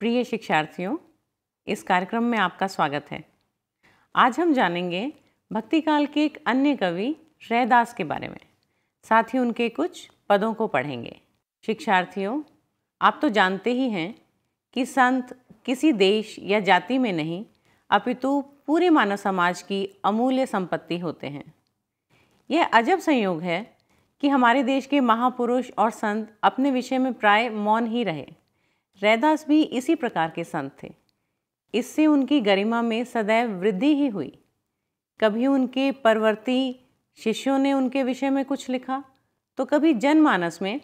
प्रिय शिक्षार्थियों इस कार्यक्रम में आपका स्वागत है आज हम जानेंगे भक्ति काल के एक अन्य कवि रैदास के बारे में साथ ही उनके कुछ पदों को पढ़ेंगे शिक्षार्थियों आप तो जानते ही हैं कि संत किसी देश या जाति में नहीं अपितु पूरे मानव समाज की अमूल्य संपत्ति होते हैं यह अजब संयोग है कि हमारे देश के महापुरुष और संत अपने विषय में प्राय मौन ही रहे रैदास भी इसी प्रकार के संत थे इससे उनकी गरिमा में सदैव वृद्धि ही हुई कभी उनके परवर्ती शिष्यों ने उनके विषय में कुछ लिखा तो कभी जनमानस में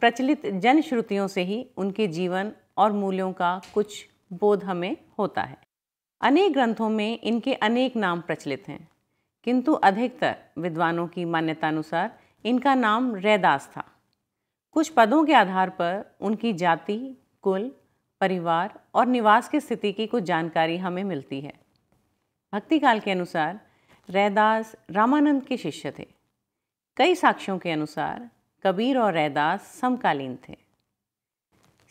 प्रचलित जनश्रुतियों से ही उनके जीवन और मूल्यों का कुछ बोध हमें होता है अनेक ग्रंथों में इनके अनेक नाम प्रचलित हैं किंतु अधिकतर विद्वानों की मान्यता अनुसार इनका नाम रैदास था कुछ पदों के आधार पर उनकी जाति कुल परिवार और निवास की स्थिति की कुछ जानकारी हमें मिलती है भक्ति काल के अनुसार रैदास रामानंद के शिष्य थे कई साक्ष्यों के अनुसार कबीर और रैदास समकालीन थे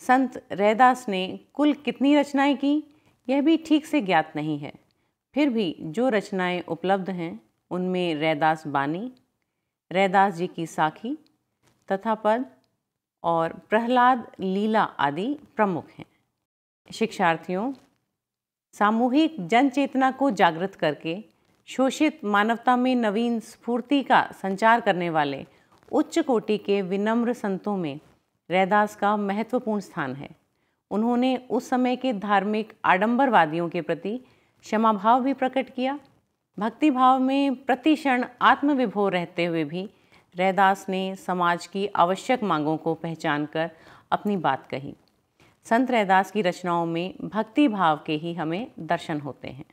संत रैदास ने कुल कितनी रचनाएं की यह भी ठीक से ज्ञात नहीं है फिर भी जो रचनाएं उपलब्ध हैं उनमें रैदास बानी रैदास जी की साखी तथा पद और प्रहलाद लीला आदि प्रमुख हैं शिक्षार्थियों सामूहिक जन चेतना को जागृत करके शोषित मानवता में नवीन स्फूर्ति का संचार करने वाले उच्च कोटि के विनम्र संतों में रैदास का महत्वपूर्ण स्थान है उन्होंने उस समय के धार्मिक आडंबरवादियों के प्रति क्षमा भाव भी प्रकट किया भक्ति भाव में प्रतिक्षण आत्मविभोर रहते हुए भी रैदास ने समाज की आवश्यक मांगों को पहचान कर अपनी बात कही संत रैदास की रचनाओं में भक्ति भाव के ही हमें दर्शन होते हैं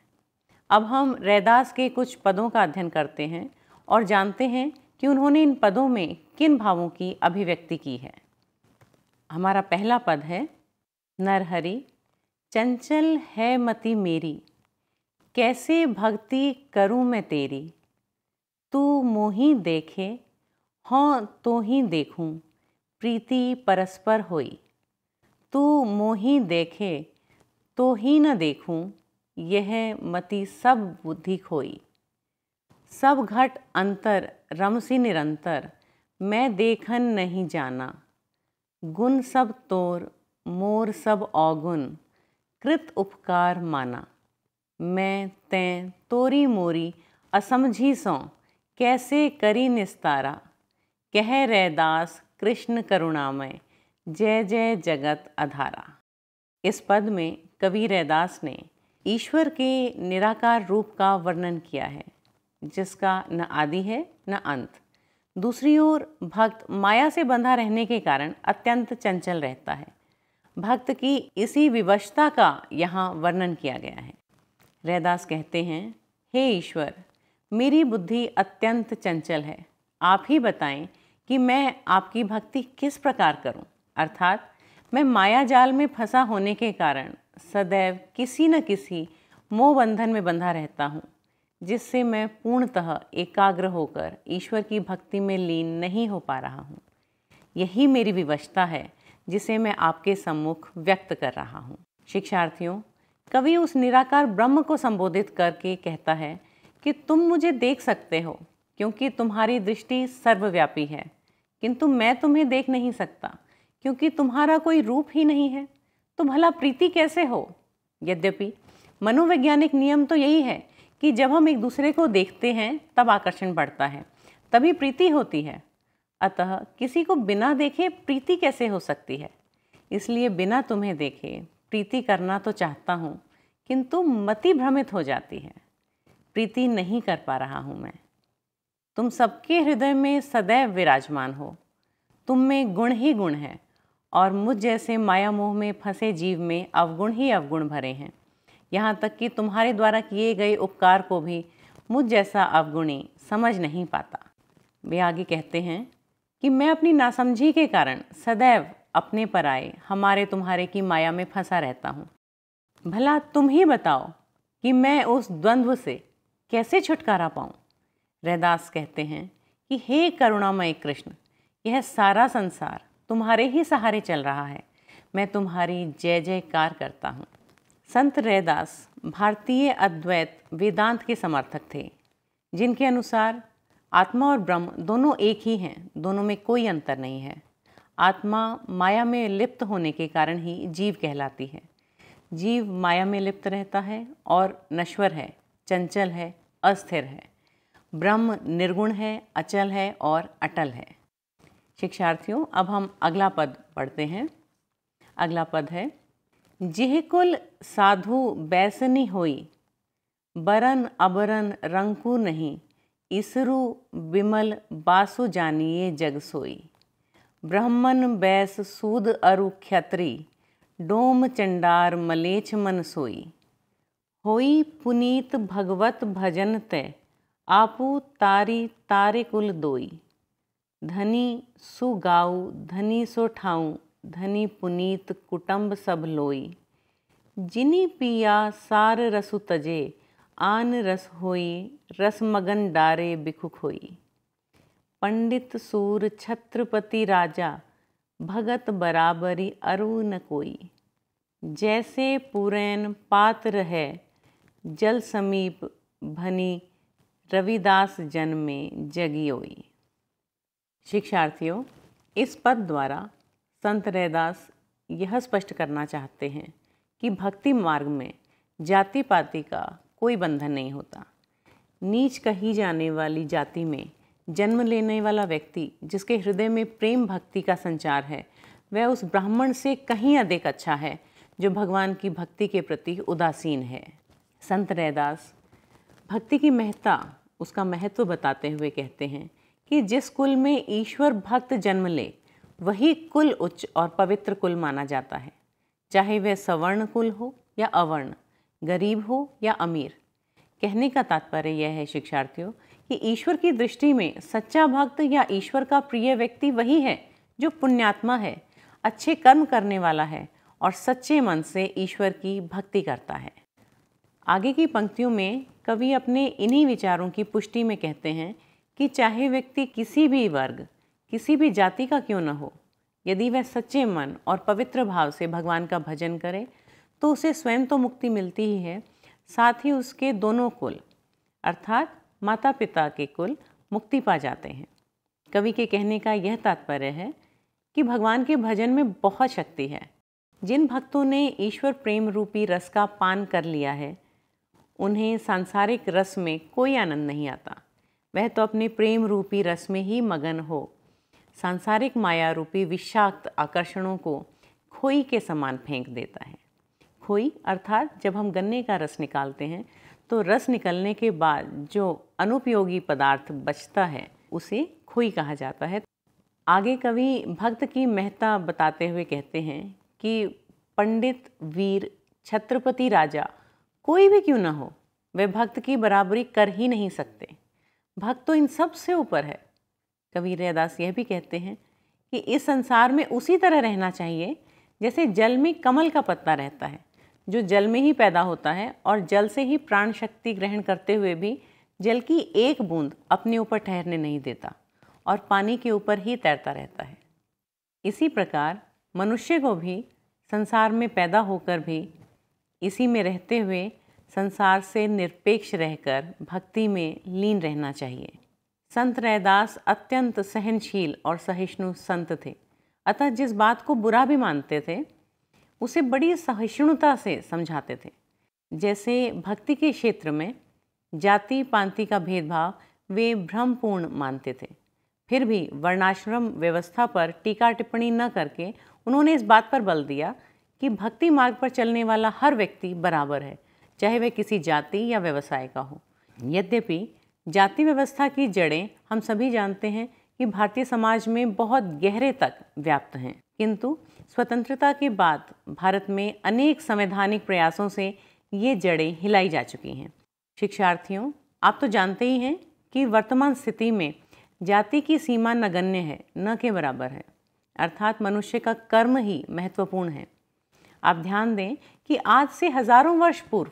अब हम रैदास के कुछ पदों का अध्ययन करते हैं और जानते हैं कि उन्होंने इन पदों में किन भावों की अभिव्यक्ति की है हमारा पहला पद है नरहरि चंचल है मति मेरी कैसे भक्ति करूँ मैं तेरी तू मोही देखे हाँ तो ही देखूं प्रीति परस्पर होई तू मोही देखे तो ही न देखूं यह मति सब बुद्धि खोई सब घट अंतर रमसी निरंतर मैं देखन नहीं जाना गुण सब तोर मोर सब औगुण कृत उपकार माना मैं तैं तोरी मोरी असमझी सौ कैसे करी निस्तारा कह रैदास कृष्ण करुणामय जय जय जगत अधारा इस पद में कवि रैदास ने ईश्वर के निराकार रूप का वर्णन किया है जिसका न आदि है न अंत दूसरी ओर भक्त माया से बंधा रहने के कारण अत्यंत चंचल रहता है भक्त की इसी विवशता का यहाँ वर्णन किया गया है रैदास कहते हैं हे ईश्वर मेरी बुद्धि अत्यंत चंचल है आप ही बताएं कि मैं आपकी भक्ति किस प्रकार करूं? अर्थात मैं माया जाल में फंसा होने के कारण सदैव किसी न किसी मोह बंधन में बंधा रहता हूँ जिससे मैं पूर्णतः एकाग्र होकर ईश्वर की भक्ति में लीन नहीं हो पा रहा हूँ यही मेरी विवशता है जिसे मैं आपके सम्मुख व्यक्त कर रहा हूँ शिक्षार्थियों कवि उस निराकार ब्रह्म को संबोधित करके कहता है कि तुम मुझे देख सकते हो क्योंकि तुम्हारी दृष्टि सर्वव्यापी है किंतु मैं तुम्हें देख नहीं सकता क्योंकि तुम्हारा कोई रूप ही नहीं है तो भला प्रीति कैसे हो यद्यपि मनोवैज्ञानिक नियम तो यही है कि जब हम एक दूसरे को देखते हैं तब आकर्षण बढ़ता है तभी प्रीति होती है अतः किसी को बिना देखे प्रीति कैसे हो सकती है इसलिए बिना तुम्हें देखे प्रीति करना तो चाहता हूँ किंतु मति भ्रमित हो जाती है प्रीति नहीं कर पा रहा हूँ मैं तुम सबके हृदय में सदैव विराजमान हो तुम में गुण ही गुण है और मुझ जैसे माया मोह में फंसे जीव में अवगुण ही अवगुण भरे हैं यहाँ तक कि तुम्हारे द्वारा किए गए उपकार को भी मुझ जैसा अवगुणी समझ नहीं पाता वे आगे कहते हैं कि मैं अपनी नासमझी के कारण सदैव अपने पर आए हमारे तुम्हारे की माया में फंसा रहता हूँ भला तुम ही बताओ कि मैं उस द्वंद्व से कैसे छुटकारा पाऊँ रहदास कहते हैं कि हे करुणामय कृष्ण यह सारा संसार तुम्हारे ही सहारे चल रहा है मैं तुम्हारी जय जयकार करता हूँ संत रैदास भारतीय अद्वैत वेदांत के समर्थक थे जिनके अनुसार आत्मा और ब्रह्म दोनों एक ही हैं दोनों में कोई अंतर नहीं है आत्मा माया में लिप्त होने के कारण ही जीव कहलाती है जीव माया में लिप्त रहता है और नश्वर है चंचल है अस्थिर है ब्रह्म निर्गुण है अचल है और अटल है शिक्षार्थियों अब हम अगला पद पढ़ते हैं अगला पद है जिह कुल साधु बैसनी होई बरन अबरन रंकु नहीं इसरु बिमल बासु जानिए जग सोई ब्रह्मन बैस सूद अरु क्षत्री डोम चंडार मलेच मन सोई होई पुनीत भगवत भजन तय आपू तारी तारे कुल दोई धनी सुगाऊ धनी सोठाऊ धनी पुनीत कुटुंब सब लोई जिनी पिया सार रसु तजे आन रस होई रस मगन डारे बिखुक होई पंडित सूर छत्रपति राजा भगत बराबरी अरु न कोई जैसे पुरैन पात्र है जल समीप भनी रविदास जन्म में जगी जगियोई शिक्षार्थियों इस पद द्वारा संत रैदास यह स्पष्ट करना चाहते हैं कि भक्ति मार्ग में जाति पाति का कोई बंधन नहीं होता नीच कही जाने वाली जाति में जन्म लेने वाला व्यक्ति जिसके हृदय में प्रेम भक्ति का संचार है वह उस ब्राह्मण से कहीं अधिक अच्छा है जो भगवान की भक्ति के प्रति उदासीन है संत रैदास भक्ति की महत्ता उसका महत्व बताते हुए कहते हैं कि जिस कुल में ईश्वर भक्त जन्म ले वही कुल उच्च और पवित्र कुल माना जाता है चाहे वह सवर्ण कुल हो या अवर्ण गरीब हो या अमीर कहने का तात्पर्य यह है शिक्षार्थियों कि ईश्वर की दृष्टि में सच्चा भक्त या ईश्वर का प्रिय व्यक्ति वही है जो पुण्यात्मा है अच्छे कर्म करने वाला है और सच्चे मन से ईश्वर की भक्ति करता है आगे की पंक्तियों में कवि अपने इन्हीं विचारों की पुष्टि में कहते हैं कि चाहे व्यक्ति किसी भी वर्ग किसी भी जाति का क्यों न हो यदि वह सच्चे मन और पवित्र भाव से भगवान का भजन करे तो उसे स्वयं तो मुक्ति मिलती ही है साथ ही उसके दोनों कुल अर्थात माता पिता के कुल मुक्ति पा जाते हैं कवि के कहने का यह तात्पर्य है कि भगवान के भजन में बहुत शक्ति है जिन भक्तों ने ईश्वर प्रेम रूपी रस का पान कर लिया है उन्हें सांसारिक रस में कोई आनंद नहीं आता वह तो अपने प्रेम रूपी रस में ही मगन हो सांसारिक माया रूपी विषाक्त आकर्षणों को खोई के समान फेंक देता है खोई अर्थात जब हम गन्ने का रस निकालते हैं तो रस निकलने के बाद जो अनुपयोगी पदार्थ बचता है उसे खोई कहा जाता है आगे कवि भक्त की महता बताते हुए कहते हैं कि पंडित वीर छत्रपति राजा कोई भी क्यों ना हो वे भक्त की बराबरी कर ही नहीं सकते भक्त तो इन सब से ऊपर है कबीर रैदास यह भी कहते हैं कि इस संसार में उसी तरह रहना चाहिए जैसे जल में कमल का पत्ता रहता है जो जल में ही पैदा होता है और जल से ही प्राण शक्ति ग्रहण करते हुए भी जल की एक बूंद अपने ऊपर ठहरने नहीं देता और पानी के ऊपर ही तैरता रहता है इसी प्रकार मनुष्य को भी संसार में पैदा होकर भी इसी में रहते हुए संसार से निरपेक्ष रहकर भक्ति में लीन रहना चाहिए संत रैदास अत्यंत सहनशील और सहिष्णु संत थे अतः जिस बात को बुरा भी मानते थे उसे बड़ी सहिष्णुता से समझाते थे जैसे भक्ति के क्षेत्र में जाति पांति का भेदभाव वे भ्रमपूर्ण मानते थे फिर भी वर्णाश्रम व्यवस्था पर टीका टिप्पणी न करके उन्होंने इस बात पर बल दिया कि भक्ति मार्ग पर चलने वाला हर व्यक्ति बराबर है चाहे वह किसी जाति या व्यवसाय का हो यद्यपि जाति व्यवस्था की जड़ें हम सभी जानते हैं कि भारतीय समाज में बहुत गहरे तक व्याप्त हैं किंतु स्वतंत्रता के बाद भारत में अनेक संवैधानिक प्रयासों से ये जड़ें हिलाई जा चुकी हैं शिक्षार्थियों आप तो जानते ही हैं कि वर्तमान स्थिति में जाति की सीमा नगण्य है न के बराबर है अर्थात मनुष्य का कर्म ही महत्वपूर्ण है आप ध्यान दें कि आज से हजारों वर्ष पूर्व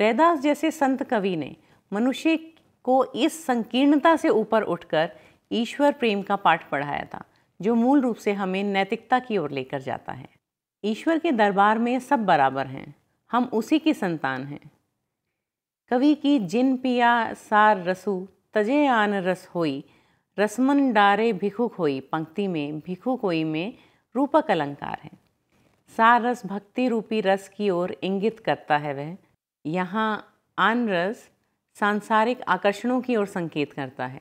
रैदास जैसे संत कवि ने मनुष्य को इस संकीर्णता से ऊपर उठकर ईश्वर प्रेम का पाठ पढ़ाया था जो मूल रूप से हमें नैतिकता की ओर लेकर जाता है ईश्वर के दरबार में सब बराबर हैं हम उसी की संतान हैं कवि की जिन पिया सार रसु तजे आन रस होई रसमन डारे भिखु होई पंक्ति में भिखु कोई में रूपक अलंकार है सार रस भक्ति रूपी रस की ओर इंगित करता है वह यहाँ आन रस सांसारिक आकर्षणों की ओर संकेत करता है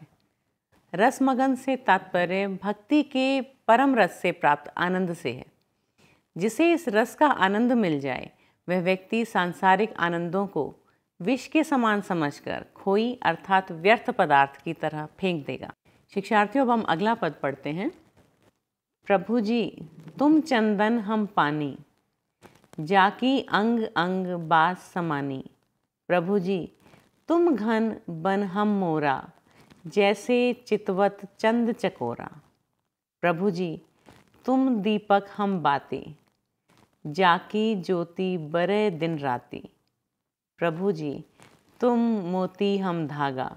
रसमगन से तात्पर्य भक्ति के परम रस से प्राप्त आनंद से है जिसे इस रस का आनंद मिल जाए वह व्यक्ति सांसारिक आनंदों को विष के समान समझकर खोई अर्थात व्यर्थ पदार्थ की तरह फेंक देगा शिक्षार्थियों अब हम अगला पद पढ़ते हैं प्रभु जी तुम चंदन हम पानी जाकी अंग अंग बात समानी प्रभु जी तुम घन बन हम मोरा जैसे चितवत चंद चकोरा प्रभु जी तुम दीपक हम बाते जाकी ज्योति बरे दिन राती प्रभु जी तुम मोती हम धागा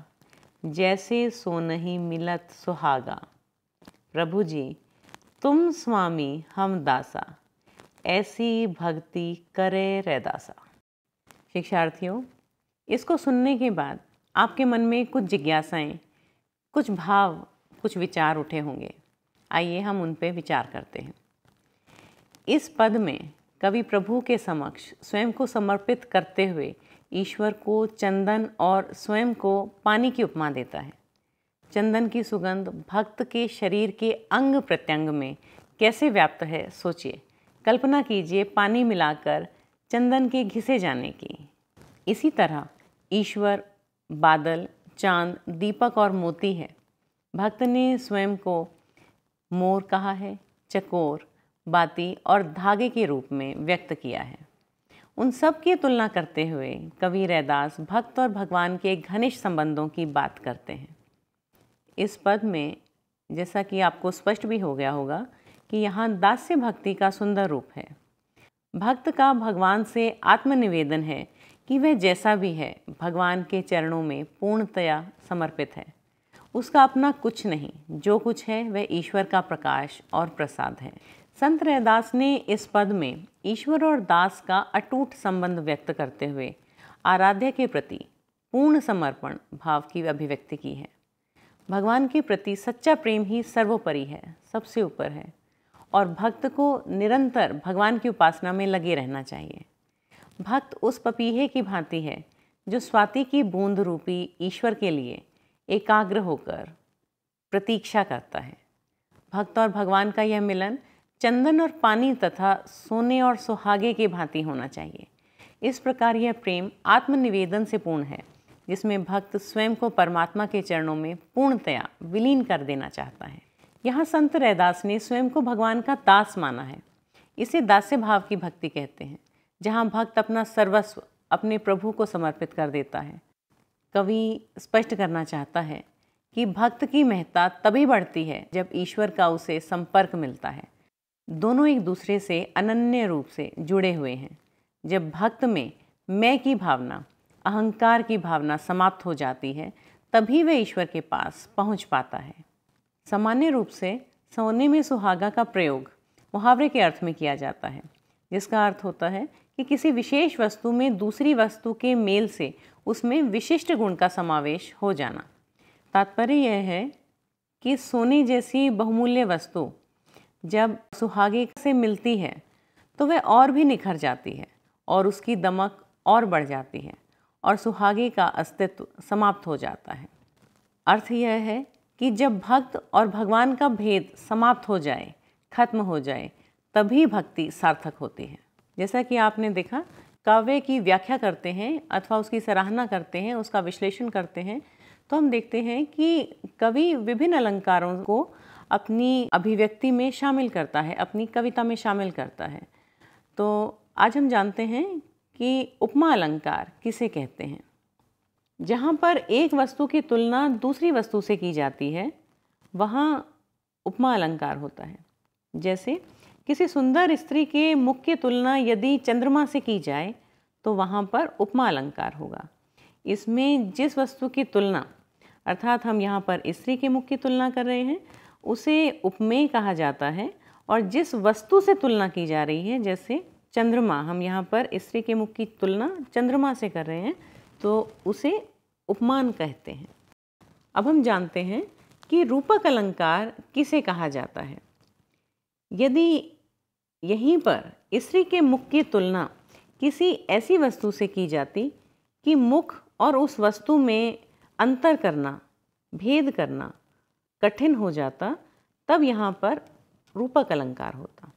जैसे सोनही मिलत सुहागा प्रभु जी तुम स्वामी हम दासा ऐसी भक्ति करे रे दासा शिक्षार्थियों इसको सुनने के बाद आपके मन में कुछ जिज्ञासाएं कुछ भाव कुछ विचार उठे होंगे आइए हम उन पर विचार करते हैं इस पद में कवि प्रभु के समक्ष स्वयं को समर्पित करते हुए ईश्वर को चंदन और स्वयं को पानी की उपमा देता है चंदन की सुगंध भक्त के शरीर के अंग प्रत्यंग में कैसे व्याप्त है सोचिए कल्पना कीजिए पानी मिलाकर चंदन के घिसे जाने की इसी तरह ईश्वर बादल चांद दीपक और मोती है भक्त ने स्वयं को मोर कहा है चकोर बाती और धागे के रूप में व्यक्त किया है उन सब की तुलना करते हुए कवि रैदास भक्त और भगवान के घनिष्ठ संबंधों की बात करते हैं इस पद में जैसा कि आपको स्पष्ट भी हो गया होगा कि यहाँ दास्य भक्ति का सुंदर रूप है भक्त का भगवान से आत्मनिवेदन है कि वह जैसा भी है भगवान के चरणों में पूर्णतया समर्पित है उसका अपना कुछ नहीं जो कुछ है वह ईश्वर का प्रकाश और प्रसाद है संत रैदास ने इस पद में ईश्वर और दास का अटूट संबंध व्यक्त करते हुए आराध्य के प्रति पूर्ण समर्पण भाव की अभिव्यक्ति की है भगवान के प्रति सच्चा प्रेम ही सर्वोपरि है सबसे ऊपर है और भक्त को निरंतर भगवान की उपासना में लगे रहना चाहिए भक्त उस पपीहे की भांति है जो स्वाति की बूंद रूपी ईश्वर के लिए एकाग्र होकर प्रतीक्षा करता है भक्त और भगवान का यह मिलन चंदन और पानी तथा सोने और सुहागे की भांति होना चाहिए इस प्रकार यह प्रेम आत्मनिवेदन से पूर्ण है जिसमें भक्त स्वयं को परमात्मा के चरणों में पूर्णतया विलीन कर देना चाहता है यहाँ संत रैदास ने स्वयं को भगवान का दास माना है इसे दास्य भाव की भक्ति कहते हैं जहाँ भक्त अपना सर्वस्व अपने प्रभु को समर्पित कर देता है कवि स्पष्ट करना चाहता है कि भक्त की महत्ता तभी बढ़ती है जब ईश्वर का उसे संपर्क मिलता है दोनों एक दूसरे से अनन्य रूप से जुड़े हुए हैं जब भक्त में मैं की भावना अहंकार की भावना समाप्त हो जाती है तभी वह ईश्वर के पास पहुंच पाता है सामान्य रूप से सोने में सुहागा का प्रयोग मुहावरे के अर्थ में किया जाता है जिसका अर्थ होता है कि किसी विशेष वस्तु में दूसरी वस्तु के मेल से उसमें विशिष्ट गुण का समावेश हो जाना तात्पर्य यह है कि सोने जैसी बहुमूल्य वस्तु जब सुहागे से मिलती है तो वह और भी निखर जाती है और उसकी दमक और बढ़ जाती है और सुहागी का अस्तित्व समाप्त हो जाता है अर्थ यह है कि जब भक्त और भगवान का भेद समाप्त हो जाए खत्म हो जाए तभी भक्ति सार्थक होती है जैसा कि आपने देखा काव्य की व्याख्या करते हैं अथवा उसकी सराहना करते हैं उसका विश्लेषण करते हैं तो हम देखते हैं कि कवि विभिन्न अलंकारों को अपनी अभिव्यक्ति में शामिल करता है अपनी कविता में शामिल करता है तो आज हम जानते हैं कि उपमा अलंकार किसे कहते हैं जहाँ पर एक वस्तु की तुलना दूसरी वस्तु से की जाती है वहाँ उपमा अलंकार होता है जैसे किसी सुंदर स्त्री के मुख की तुलना यदि चंद्रमा से की जाए तो वहाँ पर उपमा अलंकार होगा इसमें जिस वस्तु की तुलना अर्थात हम यहाँ पर स्त्री के मुख की तुलना कर रहे हैं उसे उपमेय कहा जाता है और जिस वस्तु से तुलना की जा रही है जैसे चंद्रमा हम यहाँ पर स्त्री के मुख की तुलना चंद्रमा से कर रहे हैं तो उसे उपमान कहते हैं अब हम जानते हैं कि रूपक अलंकार किसे कहा जाता है यदि यहीं पर स्त्री के मुख की तुलना किसी ऐसी वस्तु से की जाती कि मुख और उस वस्तु में अंतर करना भेद करना कठिन हो जाता तब यहाँ पर रूपक अलंकार होता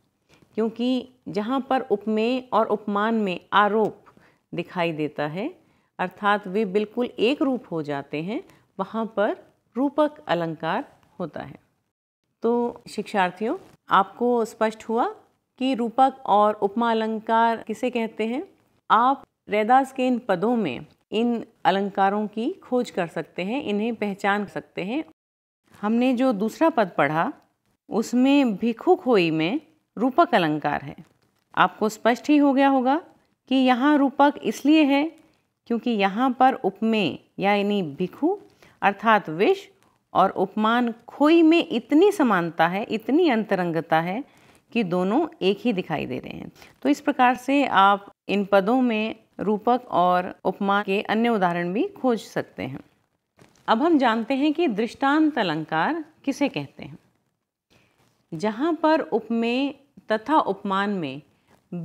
क्योंकि जहाँ पर उपमेय और उपमान में आरोप दिखाई देता है अर्थात वे बिल्कुल एक रूप हो जाते हैं वहाँ पर रूपक अलंकार होता है तो शिक्षार्थियों आपको स्पष्ट हुआ कि रूपक और उपमा अलंकार किसे कहते हैं आप रैदास के इन पदों में इन अलंकारों की खोज कर सकते हैं इन्हें पहचान सकते हैं हमने जो दूसरा पद पढ़ा उसमें भिखुक होई में रूपक अलंकार है आपको स्पष्ट ही हो गया होगा कि यहाँ रूपक इसलिए है क्योंकि यहाँ पर उपमेय यानी भिखु अर्थात विष और उपमान खोई में इतनी समानता है इतनी अंतरंगता है कि दोनों एक ही दिखाई दे रहे हैं तो इस प्रकार से आप इन पदों में रूपक और उपमान के अन्य उदाहरण भी खोज सकते हैं अब हम जानते हैं कि दृष्टांत अलंकार किसे कहते हैं जहाँ पर उपमेय तथा उपमान में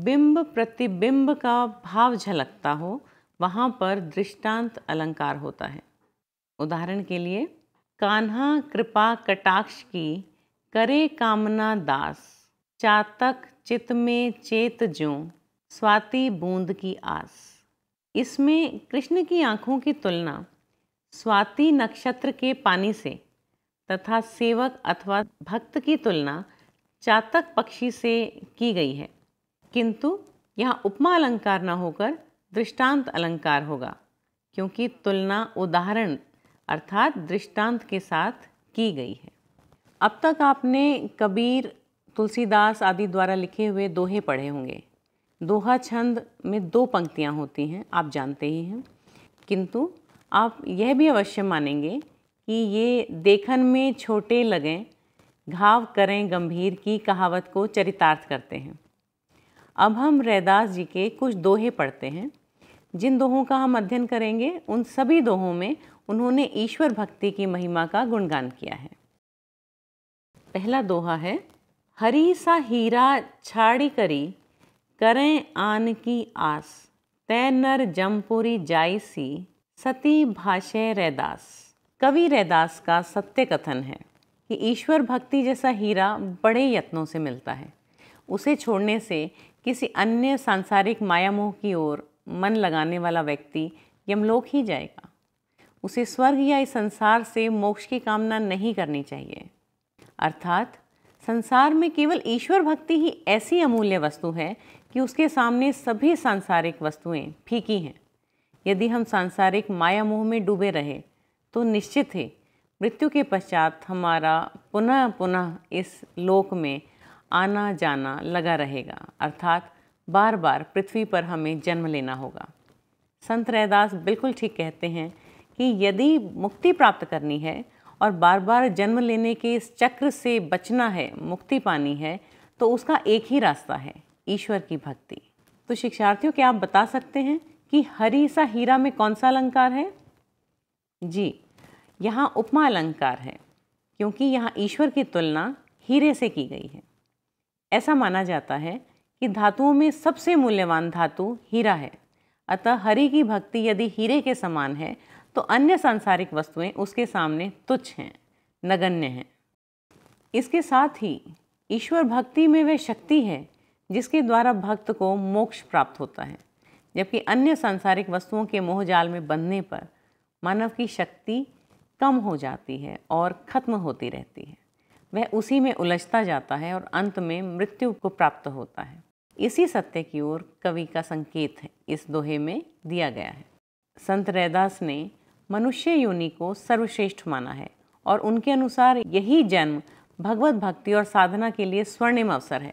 बिंब प्रतिबिंब का भाव झलकता हो वहाँ पर दृष्टांत अलंकार होता है उदाहरण के लिए कान्हा कृपा कटाक्ष की करे कामना दास चातक चित में चेत जो स्वाति बूंद की आस इसमें कृष्ण की आँखों की तुलना स्वाति नक्षत्र के पानी से तथा सेवक अथवा भक्त की तुलना चातक पक्षी से की गई है किंतु यहाँ उपमा अलंकार न होकर दृष्टांत अलंकार होगा क्योंकि तुलना उदाहरण अर्थात दृष्टांत के साथ की गई है अब तक आपने कबीर तुलसीदास आदि द्वारा लिखे हुए दोहे पढ़े होंगे दोहा छंद में दो पंक्तियाँ होती हैं आप जानते ही हैं किंतु आप यह भी अवश्य मानेंगे कि ये देखन में छोटे लगें घाव करें गंभीर की कहावत को चरितार्थ करते हैं अब हम रैदास जी के कुछ दोहे पढ़ते हैं जिन दोहों का हम अध्ययन करेंगे उन सभी दोहों में उन्होंने ईश्वर भक्ति की महिमा का गुणगान किया है पहला दोहा है हरी सा हीरा छाड़ी करी करें आन की आस तय नर जमपुरी जायसी सी सती भाषे रैदास कवि रैदास का सत्य कथन है कि ईश्वर भक्ति जैसा हीरा बड़े यत्नों से मिलता है उसे छोड़ने से किसी अन्य सांसारिक मायामोह की ओर मन लगाने वाला व्यक्ति यमलोक ही जाएगा उसे स्वर्ग या इस संसार से मोक्ष की कामना नहीं करनी चाहिए अर्थात संसार में केवल ईश्वर भक्ति ही ऐसी अमूल्य वस्तु है कि उसके सामने सभी सांसारिक वस्तुएं फीकी हैं यदि हम सांसारिक माया मोह में डूबे रहे तो निश्चित है मृत्यु के पश्चात हमारा पुनः पुनः इस लोक में आना जाना लगा रहेगा अर्थात बार बार पृथ्वी पर हमें जन्म लेना होगा संत रैदास बिल्कुल ठीक कहते हैं कि यदि मुक्ति प्राप्त करनी है और बार बार जन्म लेने के इस चक्र से बचना है मुक्ति पानी है तो उसका एक ही रास्ता है ईश्वर की भक्ति तो शिक्षार्थियों क्या आप बता सकते हैं कि हरी सा हीरा में कौन सा अलंकार है जी यहाँ उपमा अलंकार है क्योंकि यहाँ ईश्वर की तुलना हीरे से की गई है ऐसा माना जाता है कि धातुओं में सबसे मूल्यवान धातु हीरा है अतः हरि की भक्ति यदि हीरे के समान है तो अन्य सांसारिक वस्तुएं उसके सामने तुच्छ हैं नगण्य हैं इसके साथ ही ईश्वर भक्ति में वह शक्ति है जिसके द्वारा भक्त को मोक्ष प्राप्त होता है जबकि अन्य सांसारिक वस्तुओं के मोहजाल में बंधने पर मानव की शक्ति कम हो जाती है और ख़त्म होती रहती है वह उसी में उलझता जाता है और अंत में मृत्यु को प्राप्त होता है इसी सत्य की ओर कवि का संकेत है इस दोहे में दिया गया है संत रैदास ने मनुष्य योनि को सर्वश्रेष्ठ माना है और उनके अनुसार यही जन्म भगवत भक्ति और साधना के लिए स्वर्णिम अवसर है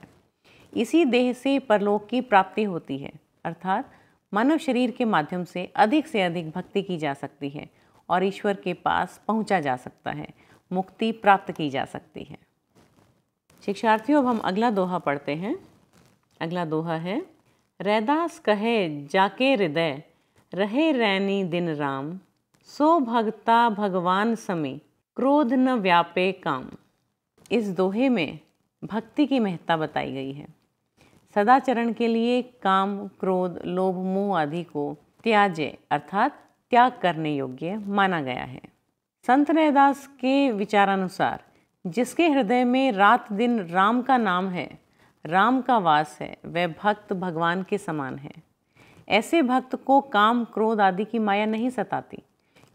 इसी देह से परलोक की प्राप्ति होती है अर्थात मानव शरीर के माध्यम से अधिक से अधिक भक्ति की जा सकती है और ईश्वर के पास पहुंचा जा सकता है मुक्ति प्राप्त की जा सकती है शिक्षार्थियों अब हम अगला दोहा पढ़ते हैं अगला दोहा है रैदास कहे जाके हृदय रहे रैनी दिन राम सो भगता भगवान समी क्रोध न व्यापे काम इस दोहे में भक्ति की महत्ता बताई गई है सदाचरण के लिए काम क्रोध लोभ मोह आदि को त्याजे अर्थात त्याग करने योग्य माना गया है संत रैदास के विचारानुसार जिसके हृदय में रात दिन राम का नाम है राम का वास है वह भक्त भगवान के समान है ऐसे भक्त को काम क्रोध आदि की माया नहीं सताती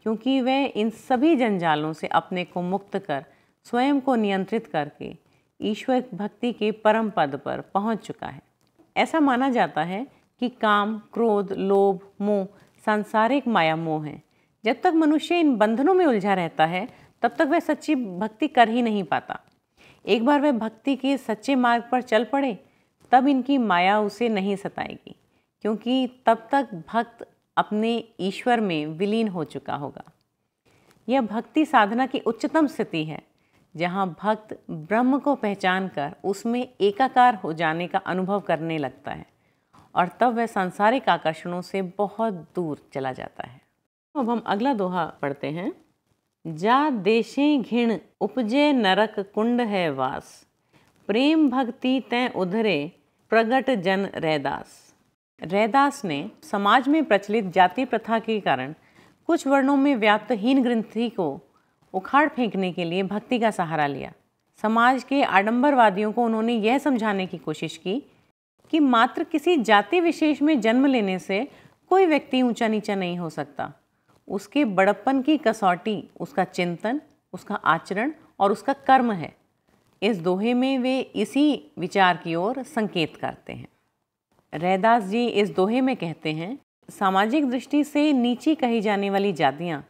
क्योंकि वह इन सभी जंजालों से अपने को मुक्त कर स्वयं को नियंत्रित करके ईश्वर भक्ति के परम पद पर पहुंच चुका है ऐसा माना जाता है कि काम क्रोध लोभ मोह सांसारिक माया मोह है जब तक मनुष्य इन बंधनों में उलझा रहता है तब तक वह सच्ची भक्ति कर ही नहीं पाता एक बार वह भक्ति के सच्चे मार्ग पर चल पड़े तब इनकी माया उसे नहीं सताएगी क्योंकि तब तक भक्त अपने ईश्वर में विलीन हो चुका होगा यह भक्ति साधना की उच्चतम स्थिति है जहाँ भक्त ब्रह्म को पहचान कर उसमें एकाकार हो जाने का अनुभव करने लगता है और तब वह सांसारिक आकर्षणों से बहुत दूर चला जाता है अब हम अगला दोहा पढ़ते हैं जा देशे घिण उपजे नरक कुंड है वास प्रेम भक्ति तय उधरे प्रगट जन रैदास रैदास ने समाज में प्रचलित जाति प्रथा के कारण कुछ वर्णों में व्याप्त हीन ग्रंथि को उखाड़ फेंकने के लिए भक्ति का सहारा लिया समाज के आडंबरवादियों को उन्होंने यह समझाने की कोशिश की कि मात्र किसी जाति विशेष में जन्म लेने से कोई व्यक्ति ऊंचा नीचा नहीं हो सकता उसके बड़प्पन की कसौटी उसका चिंतन उसका आचरण और उसका कर्म है इस दोहे में वे इसी विचार की ओर संकेत करते हैं रैदास जी इस दोहे में कहते हैं सामाजिक दृष्टि से नीची कही जाने वाली जातियाँ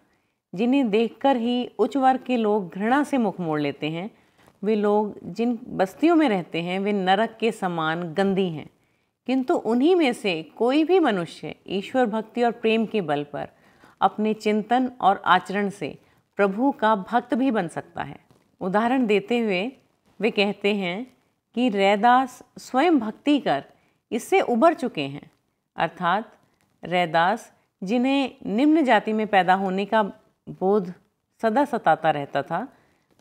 जिन्हें देखकर ही उच्च वर्ग के लोग घृणा से मुख मोड़ लेते हैं वे लोग जिन बस्तियों में रहते हैं वे नरक के समान गंदी हैं किंतु उन्हीं में से कोई भी मनुष्य ईश्वर भक्ति और प्रेम के बल पर अपने चिंतन और आचरण से प्रभु का भक्त भी बन सकता है उदाहरण देते हुए वे कहते हैं कि रैदास स्वयं भक्ति कर इससे उबर चुके हैं अर्थात रैदास जिन्हें निम्न जाति में पैदा होने का बोध सदा सताता रहता था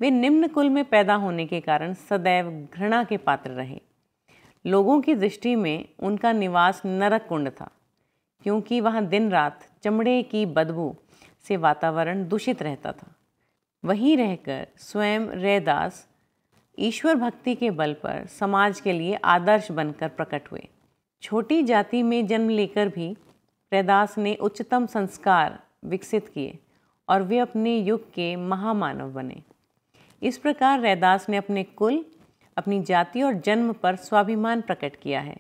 वे निम्न कुल में पैदा होने के कारण सदैव घृणा के पात्र रहे लोगों की दृष्टि में उनका निवास नरक कुंड था क्योंकि वहाँ दिन रात चमड़े की बदबू से वातावरण दूषित रहता था वहीं रहकर स्वयं रैदास ईश्वर भक्ति के बल पर समाज के लिए आदर्श बनकर प्रकट हुए छोटी जाति में जन्म लेकर भी रैदास ने उच्चतम संस्कार विकसित किए और वे अपने युग के महामानव बने इस प्रकार रैदास ने अपने कुल अपनी जाति और जन्म पर स्वाभिमान प्रकट किया है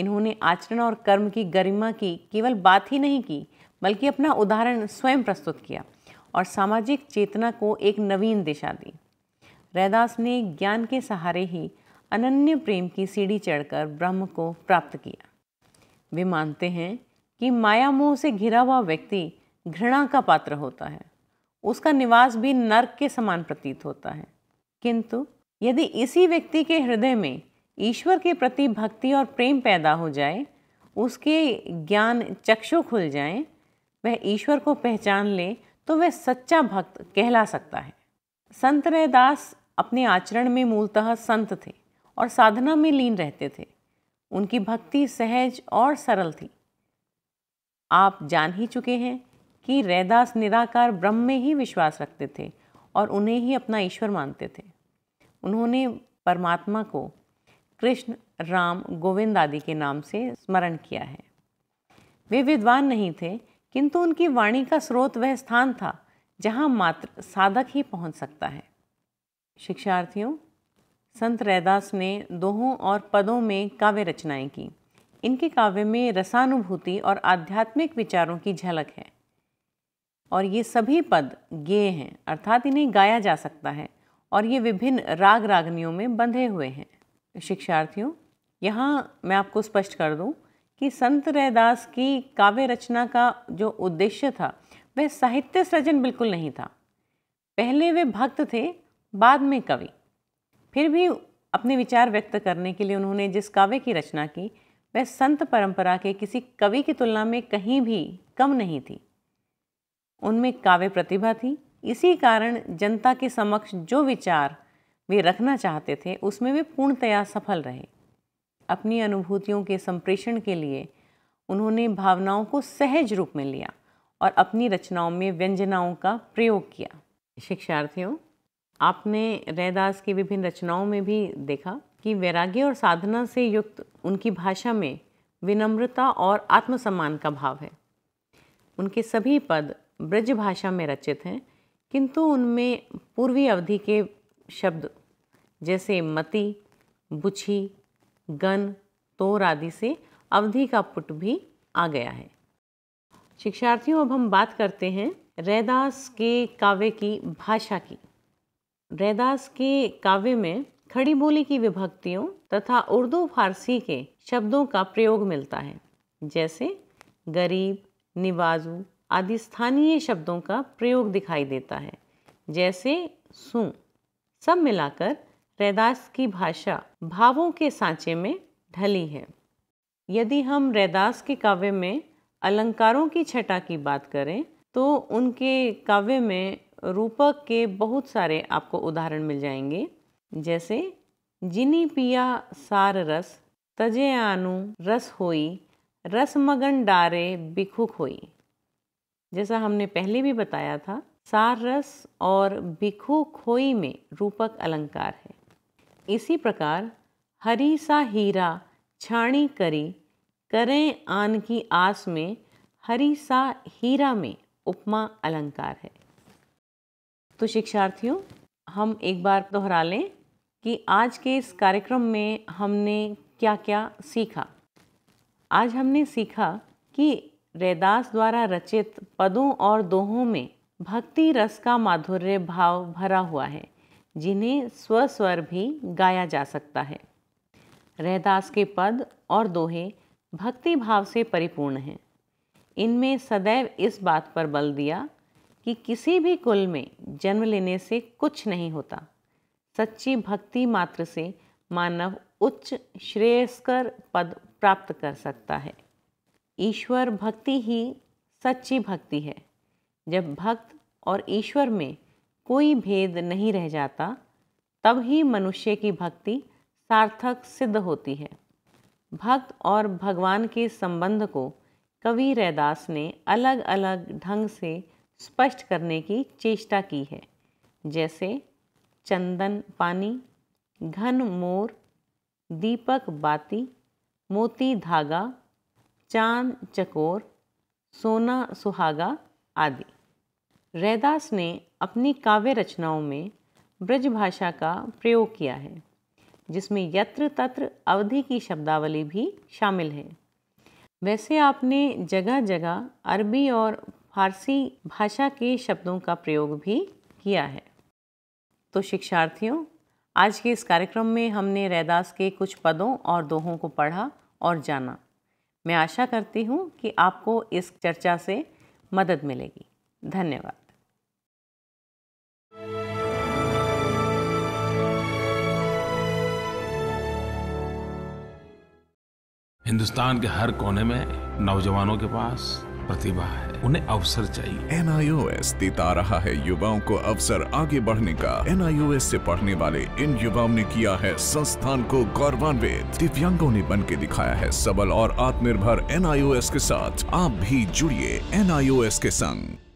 इन्होंने आचरण और कर्म की गरिमा की केवल बात ही नहीं की बल्कि अपना उदाहरण स्वयं प्रस्तुत किया और सामाजिक चेतना को एक नवीन दिशा दी रैदास ने ज्ञान के सहारे ही अनन्य प्रेम की सीढ़ी चढ़कर ब्रह्म को प्राप्त किया वे मानते हैं कि माया मोह से घिरा हुआ व्यक्ति घृणा का पात्र होता है उसका निवास भी नर्क के समान प्रतीत होता है किंतु यदि इसी व्यक्ति के हृदय में ईश्वर के प्रति भक्ति और प्रेम पैदा हो जाए उसके ज्ञान चक्षु खुल जाए वह ईश्वर को पहचान ले तो वह सच्चा भक्त कहला सकता है संत रैदास अपने आचरण में मूलतः संत थे और साधना में लीन रहते थे उनकी भक्ति सहज और सरल थी आप जान ही चुके हैं कि रैदास निराकार ब्रह्म में ही विश्वास रखते थे और उन्हें ही अपना ईश्वर मानते थे उन्होंने परमात्मा को कृष्ण राम गोविंद आदि के नाम से स्मरण किया है वे विद्वान नहीं थे किंतु उनकी वाणी का स्रोत वह स्थान था जहाँ मात्र साधक ही पहुँच सकता है शिक्षार्थियों संत रैदास ने दोहों और पदों में काव्य रचनाएं की इनके काव्य में रसानुभूति और आध्यात्मिक विचारों की झलक है और ये सभी पद गेय हैं अर्थात इन्हें गाया जा सकता है और ये विभिन्न राग रागनियों में बंधे हुए हैं शिक्षार्थियों यहाँ मैं आपको स्पष्ट कर दूँ कि संत रैदास की काव्य रचना का जो उद्देश्य था वह साहित्य सृजन बिल्कुल नहीं था पहले वे भक्त थे बाद में कवि फिर भी अपने विचार व्यक्त करने के लिए उन्होंने जिस काव्य की रचना की वह संत परंपरा के किसी कवि की तुलना में कहीं भी कम नहीं थी उनमें काव्य प्रतिभा थी इसी कारण जनता के समक्ष जो विचार वे रखना चाहते थे उसमें वे पूर्णतया सफल रहे अपनी अनुभूतियों के संप्रेषण के लिए उन्होंने भावनाओं को सहज रूप में लिया और अपनी रचनाओं में व्यंजनाओं का प्रयोग किया शिक्षार्थियों आपने रैदास की विभिन्न रचनाओं में भी देखा कि वैराग्य और साधना से युक्त उनकी भाषा में विनम्रता और आत्मसम्मान का भाव है उनके सभी पद ब्रज भाषा में रचित हैं किंतु उनमें पूर्वी अवधि के शब्द जैसे मति बुछी गन तोर आदि से अवधि का पुट भी आ गया है शिक्षार्थियों अब हम बात करते हैं रैदास के काव्य की भाषा की रैदास के काव्य में खड़ी बोली की विभक्तियों तथा उर्दू फारसी के शब्दों का प्रयोग मिलता है जैसे गरीब निवाजू आदि स्थानीय शब्दों का प्रयोग दिखाई देता है जैसे सू सब मिलाकर रैदास की भाषा भावों के सांचे में ढली है यदि हम रैदास के काव्य में अलंकारों की छटा की बात करें तो उनके काव्य में रूपक के बहुत सारे आपको उदाहरण मिल जाएंगे जैसे जिनी पिया सार रस तजे आनु रस होई रस मगन डारे बिखुक होई जैसा हमने पहले भी बताया था सार रस और भिखू खोई में रूपक अलंकार है इसी प्रकार हरी सा हीरा छाणी करी करें आन की आस में हरी सा हीरा में उपमा अलंकार है तो शिक्षार्थियों हम एक बार दोहरा लें कि आज के इस कार्यक्रम में हमने क्या क्या सीखा आज हमने सीखा कि रैदास द्वारा रचित पदों और दोहों में भक्ति रस का माधुर्य भाव भरा हुआ है जिन्हें स्वस्वर भी गाया जा सकता है रहदास के पद और दोहे भक्ति भाव से परिपूर्ण हैं इनमें सदैव इस बात पर बल दिया कि किसी भी कुल में जन्म लेने से कुछ नहीं होता सच्ची भक्ति मात्र से मानव उच्च श्रेयस्कर पद प्राप्त कर सकता है ईश्वर भक्ति ही सच्ची भक्ति है जब भक्त और ईश्वर में कोई भेद नहीं रह जाता तब ही मनुष्य की भक्ति सार्थक सिद्ध होती है भक्त और भगवान के संबंध को कवि रैदास ने अलग अलग ढंग से स्पष्ट करने की चेष्टा की है जैसे चंदन पानी घन मोर दीपक बाती मोती धागा चांद चकोर सोना सुहागा आदि रैदास ने अपनी काव्य रचनाओं में ब्रज भाषा का प्रयोग किया है जिसमें यत्र तत्र अवधि की शब्दावली भी शामिल है वैसे आपने जगह जगह अरबी और फारसी भाषा के शब्दों का प्रयोग भी किया है तो शिक्षार्थियों आज के इस कार्यक्रम में हमने रैदास के कुछ पदों और दोहों को पढ़ा और जाना मैं आशा करती हूँ कि आपको इस चर्चा से मदद मिलेगी धन्यवाद हिंदुस्तान के हर कोने में नौजवानों के पास प्रतिभा है उन्हें अवसर चाहिए एन देता रहा है युवाओं को अवसर आगे बढ़ने का एन से पढ़ने वाले इन युवाओं ने किया है संस्थान को गौरवान्वित दिव्यांगों ने बन के दिखाया है सबल और आत्मनिर्भर एन के साथ आप भी जुड़िए एन के संग